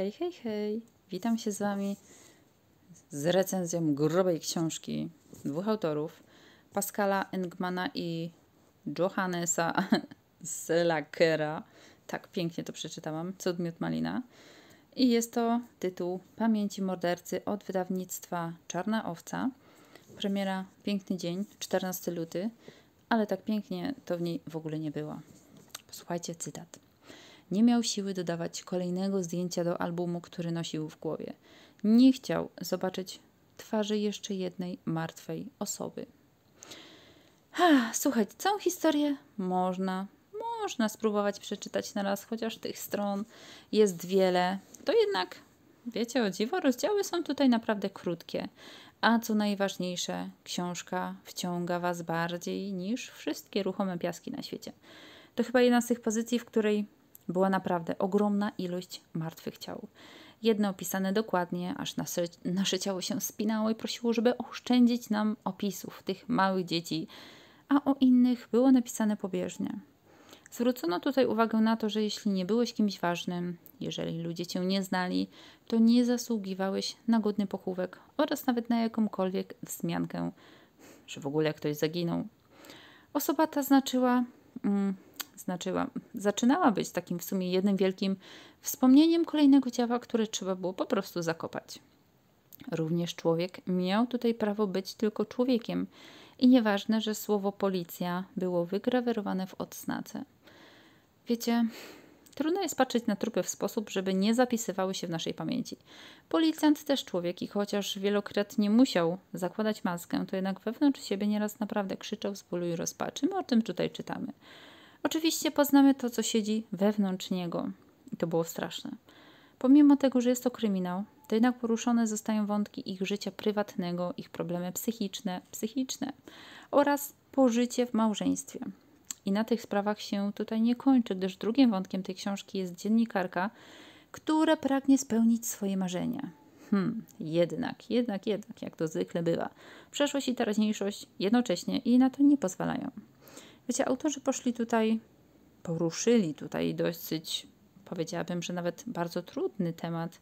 Hej, hej, hej! Witam się z Wami z recenzją grubej książki dwóch autorów, Pascala Engmana i Johannesa Selakera. Tak pięknie to przeczytałam, cud miód malina. I jest to tytuł Pamięci mordercy od wydawnictwa Czarna Owca. Premiera Piękny Dzień, 14 luty, ale tak pięknie to w niej w ogóle nie było. Posłuchajcie cytat. Nie miał siły dodawać kolejnego zdjęcia do albumu, który nosił w głowie. Nie chciał zobaczyć twarzy jeszcze jednej martwej osoby. Ha, słuchaj, całą historię można, można spróbować przeczytać na raz, chociaż tych stron jest wiele. To jednak, wiecie o dziwo, rozdziały są tutaj naprawdę krótkie. A co najważniejsze, książka wciąga Was bardziej niż wszystkie ruchome piaski na świecie. To chyba jedna z tych pozycji, w której była naprawdę ogromna ilość martwych ciał. Jedne opisane dokładnie, aż nasze, nasze ciało się spinało i prosiło, żeby oszczędzić nam opisów tych małych dzieci, a o innych było napisane pobieżnie. Zwrócono tutaj uwagę na to, że jeśli nie byłeś kimś ważnym, jeżeli ludzie cię nie znali, to nie zasługiwałeś na godny pochówek oraz nawet na jakąkolwiek wzmiankę, że w ogóle ktoś zaginął. Osoba ta znaczyła mm, znaczyła, zaczynała być takim w sumie jednym wielkim wspomnieniem kolejnego ciała, które trzeba było po prostu zakopać. Również człowiek miał tutaj prawo być tylko człowiekiem i nieważne, że słowo policja było wygrawerowane w odsnace. Wiecie, trudno jest patrzeć na trupy w sposób, żeby nie zapisywały się w naszej pamięci. Policjant też człowiek i chociaż wielokrotnie musiał zakładać maskę, to jednak wewnątrz siebie nieraz naprawdę krzyczał z bólu i rozpaczy. My o tym tutaj czytamy. Oczywiście poznamy to, co siedzi wewnątrz niego. I to było straszne. Pomimo tego, że jest to kryminał, to jednak poruszone zostają wątki ich życia prywatnego, ich problemy psychiczne, psychiczne oraz pożycie w małżeństwie. I na tych sprawach się tutaj nie kończy, gdyż drugim wątkiem tej książki jest dziennikarka, która pragnie spełnić swoje marzenia. Hmm, jednak, jednak, jednak, jak to zwykle bywa. Przeszłość i teraźniejszość jednocześnie i na to nie pozwalają. Wiecie, autorzy poszli tutaj, poruszyli tutaj dosyć, powiedziałabym, że nawet bardzo trudny temat.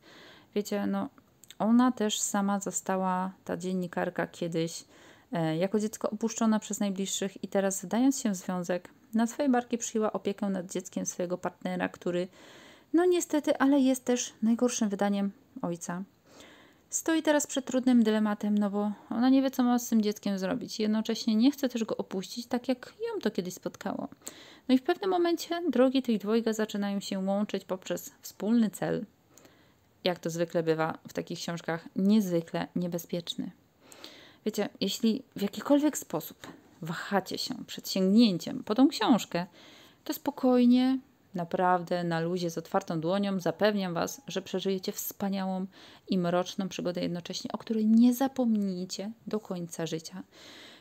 Wiecie, no ona też sama została, ta dziennikarka kiedyś, e, jako dziecko opuszczona przez najbliższych i teraz wdając się w związek, na swoje barki przyjęła opiekę nad dzieckiem swojego partnera, który no niestety, ale jest też najgorszym wydaniem ojca. Stoi teraz przed trudnym dylematem, no bo ona nie wie, co ma z tym dzieckiem zrobić. Jednocześnie nie chce też go opuścić, tak jak ją to kiedyś spotkało. No i w pewnym momencie drogi tych dwojga zaczynają się łączyć poprzez wspólny cel, jak to zwykle bywa w takich książkach, niezwykle niebezpieczny. Wiecie, jeśli w jakikolwiek sposób wahacie się przed sięgnięciem po tą książkę, to spokojnie naprawdę na luzie z otwartą dłonią zapewniam Was, że przeżyjecie wspaniałą i mroczną przygodę jednocześnie, o której nie zapomnijcie do końca życia.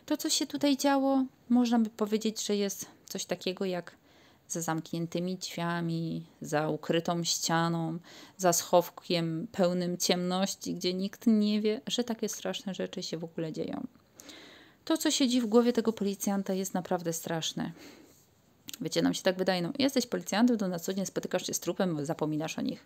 To, co się tutaj działo, można by powiedzieć, że jest coś takiego jak za zamkniętymi drzwiami, za ukrytą ścianą, za schowkiem pełnym ciemności, gdzie nikt nie wie, że takie straszne rzeczy się w ogóle dzieją. To, co siedzi w głowie tego policjanta, jest naprawdę straszne. Wiecie, nam się tak wydaje, no jesteś policjantem, to na co dzień spotykasz się z trupem, zapominasz o nich.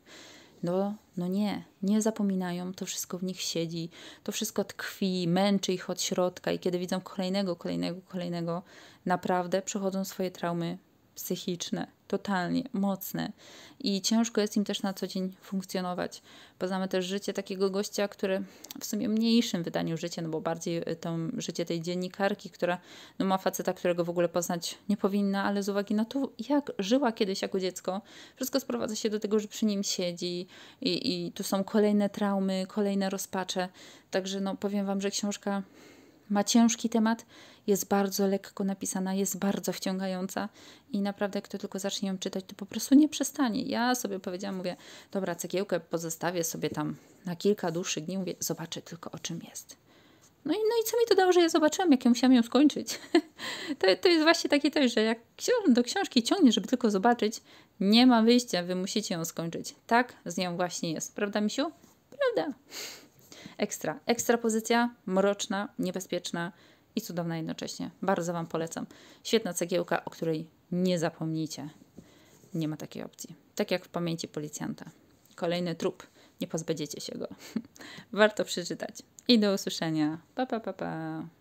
No, no nie, nie zapominają, to wszystko w nich siedzi, to wszystko tkwi, męczy ich od środka i kiedy widzą kolejnego, kolejnego, kolejnego, naprawdę przechodzą swoje traumy psychiczne totalnie mocne i ciężko jest im też na co dzień funkcjonować. Poznamy też życie takiego gościa, który w sumie mniejszym wydaniu życia, no bo bardziej y, to życie tej dziennikarki, która no ma faceta, którego w ogóle poznać nie powinna, ale z uwagi na to, jak żyła kiedyś jako dziecko, wszystko sprowadza się do tego, że przy nim siedzi i, i tu są kolejne traumy, kolejne rozpacze. Także no powiem Wam, że książka ma ciężki temat, jest bardzo lekko napisana, jest bardzo wciągająca i naprawdę jak to tylko zacznie ją czytać, to po prostu nie przestanie. Ja sobie powiedziałam, mówię, dobra, cegiełkę pozostawię sobie tam na kilka dłuższych dni, mówię, zobaczę tylko o czym jest. No i, no i co mi to dało, że ja zobaczyłam, jak ja musiałam ją skończyć. to, to jest właśnie takie to, że jak do książki ciągnie, żeby tylko zobaczyć, nie ma wyjścia, wy musicie ją skończyć. Tak z nią właśnie jest. Prawda, misiu? Prawda. Ekstra. Ekstra pozycja, mroczna, niebezpieczna i cudowna jednocześnie. Bardzo Wam polecam. Świetna cegiełka, o której nie zapomnijcie. Nie ma takiej opcji. Tak jak w pamięci policjanta. Kolejny trup. Nie pozbędziecie się go. Warto przeczytać. I do usłyszenia. Pa, pa, pa, pa.